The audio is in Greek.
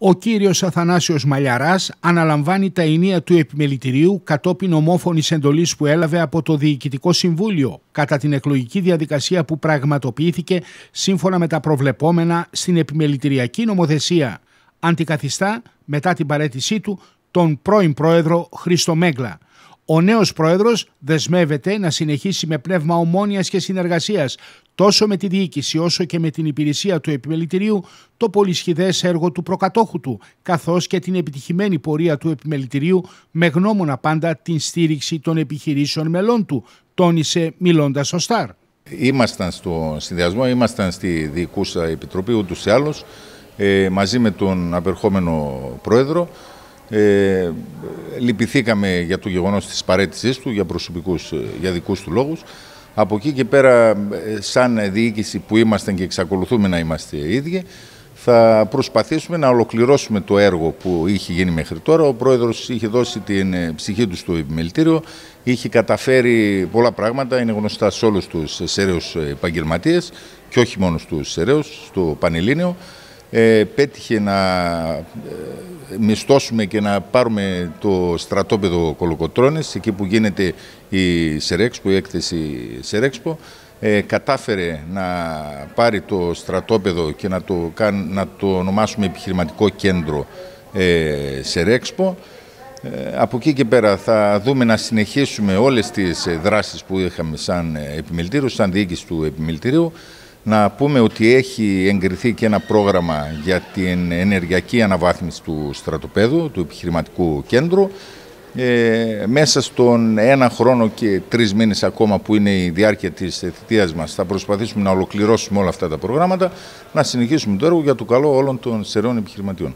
ο κύριος Αθανάσιος Μαλιαράς αναλαμβάνει τα ενία του επιμελητηρίου κατόπιν ομόφωνης εντολής που έλαβε από το Διοικητικό Συμβούλιο κατά την εκλογική διαδικασία που πραγματοποιήθηκε σύμφωνα με τα προβλεπόμενα στην επιμελητηριακή νομοθεσία. Αντικαθιστά μετά την παρέτησή του τον πρώην πρόεδρο Χρήστο Μέγκλα». Ο νέος πρόεδρος δεσμεύεται να συνεχίσει με πνεύμα ομόνοια και συνεργασίας τόσο με τη διοίκηση όσο και με την υπηρεσία του επιμελητηρίου το πολυσχηδές έργο του προκατόχου του, καθώς και την επιτυχημένη πορεία του επιμελητηρίου με γνώμονα πάντα την στήριξη των επιχειρήσεων μελών του, τόνισε μιλώντας ο Σταρ. Ήμασταν στο συνδυασμό, ήμασταν στη Διοικούσα Επιτροπή ούτως ή άλλως, ε, μαζί με τον απερχόμενο πρόεδρο, ε, λυπηθήκαμε για το γεγονός της παρέτησής του, για προσωπικούς, ε, για δικούς του λόγους. Από εκεί και πέρα, ε, σαν διοίκηση που είμαστε και εξακολουθούμε να είμαστε ίδιοι, θα προσπαθήσουμε να ολοκληρώσουμε το έργο που είχε γίνει μέχρι τώρα. Ο πρόεδρος είχε δώσει την ε, ψυχή του στο επιμελητήριο, είχε καταφέρει πολλά πράγματα, είναι γνωστά σε όλους τους σεραίους επαγγελματίες και όχι μόνο στους σεραίους, στο Πανελλήνιο ε, πέτυχε να ε, μισθώσουμε και να πάρουμε το στρατόπεδο Κολοκοτρώνης, εκεί που γίνεται η Σερέξπο, η έκθεση Σερέξπο. Ε, κατάφερε να πάρει το στρατόπεδο και να το, να το ονομάσουμε επιχειρηματικό κέντρο ε, Σερέξπο. από εκεί και πέρα θα δούμε να συνεχίσουμε όλες τις δράσεις που είχαμε σαν επιμελητήριο, σαν διοίκηση του επιμελητηρίου. Να πούμε ότι έχει εγκριθεί και ένα πρόγραμμα για την ενεργειακή αναβάθμιση του στρατοπέδου, του επιχειρηματικού κέντρου. Ε, μέσα στον ένα χρόνο και τρεις μήνες ακόμα που είναι η διάρκεια της θητείας μας θα προσπαθήσουμε να ολοκληρώσουμε όλα αυτά τα προγράμματα, να συνεχίσουμε το έργο για το καλό όλων των στερεών επιχειρηματιών.